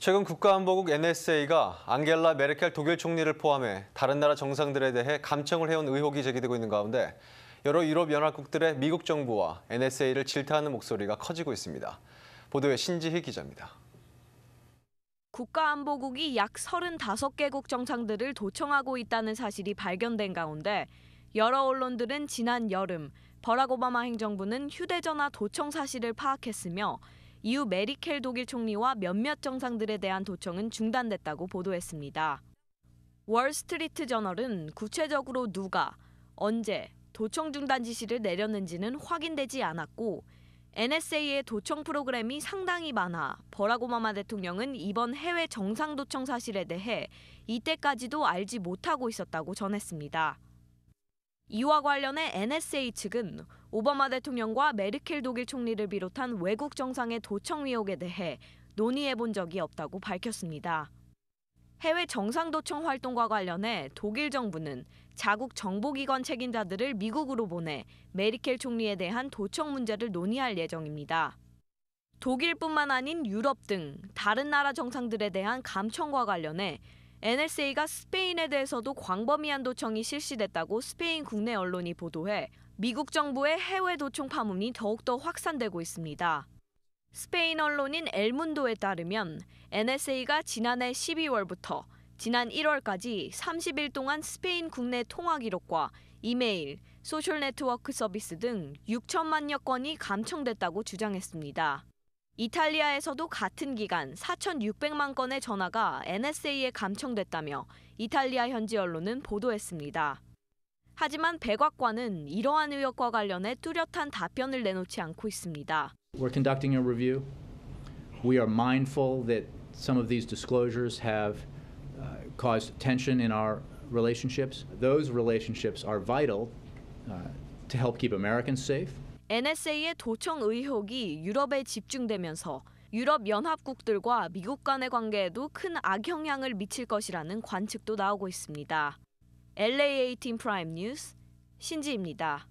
최근 국가안보국 NSA가 앙겔라 메르켈 독일 총리를 포함해 다른 나라 정상들에 대해 감청을 해온 의혹이 제기되고 있는 가운데 여러 유럽연합국들의 미국 정부와 NSA를 질타하는 목소리가 커지고 있습니다. 보도에 신지희 기자입니다. 국가안보국이 약 35개국 정상들을 도청하고 있다는 사실이 발견된 가운데 여러 언론들은 지난 여름 버락 오바마 행정부는 휴대전화 도청 사실을 파악했으며 이후 메리켈 독일 총리와 몇몇 정상들에 대한 도청은 중단됐다고 보도했습니다. 월스트리트 저널은 구체적으로 누가, 언제 도청 중단 지시를 내렸는지는 확인되지 않았고 NSA의 도청 프로그램이 상당히 많아 버라고마마 대통령은 이번 해외 정상 도청 사실에 대해 이때까지도 알지 못하고 있었다고 전했습니다. 이와 관련해 NSA 측은 오바마 대통령과 메르켈 독일 총리를 비롯한 외국 정상의 도청 의혹에 대해 논의해 본 적이 없다고 밝혔습니다. 해외 정상도청 활동과 관련해 독일 정부는 자국 정보기관 책임자들을 미국으로 보내 메리켈 총리에 대한 도청 문제를 논의할 예정입니다. 독일뿐만 아닌 유럽 등 다른 나라 정상들에 대한 감청과 관련해 NSA가 스페인에 대해서도 광범위한 도청이 실시됐다고 스페인 국내 언론이 보도해 미국 정부의 해외 도청 파문이 더욱더 확산되고 있습니다. 스페인 언론인 엘문도에 따르면 NSA가 지난해 12월부터 지난 1월까지 30일 동안 스페인 국내 통화 기록과 이메일, 소셜 네트워크 서비스 등 6천만여 건이 감청됐다고 주장했습니다. 이탈리아에서도 같은 기간 4,600만 건의 전화가 NSA에 감청됐다며 이탈리아 현지 언론은 보도했습니다. 하지만 백악관은 이러한 의혹과 관련해 뚜렷한 답변을 내놓지 않고 있습니다. We're conducting a review. We are mindful that some of these disclosures have caused tension in our relationships. Those relationships are vital to help keep Americans safe. NSA의 도청 의혹이 유럽에 집중되면서 유럽 연합국들과 미국 간의 관계에도 큰 악영향을 미칠 것이라는 관측도 나오고 있습니다. LAA 팀 프라임 뉴스 신지입니다.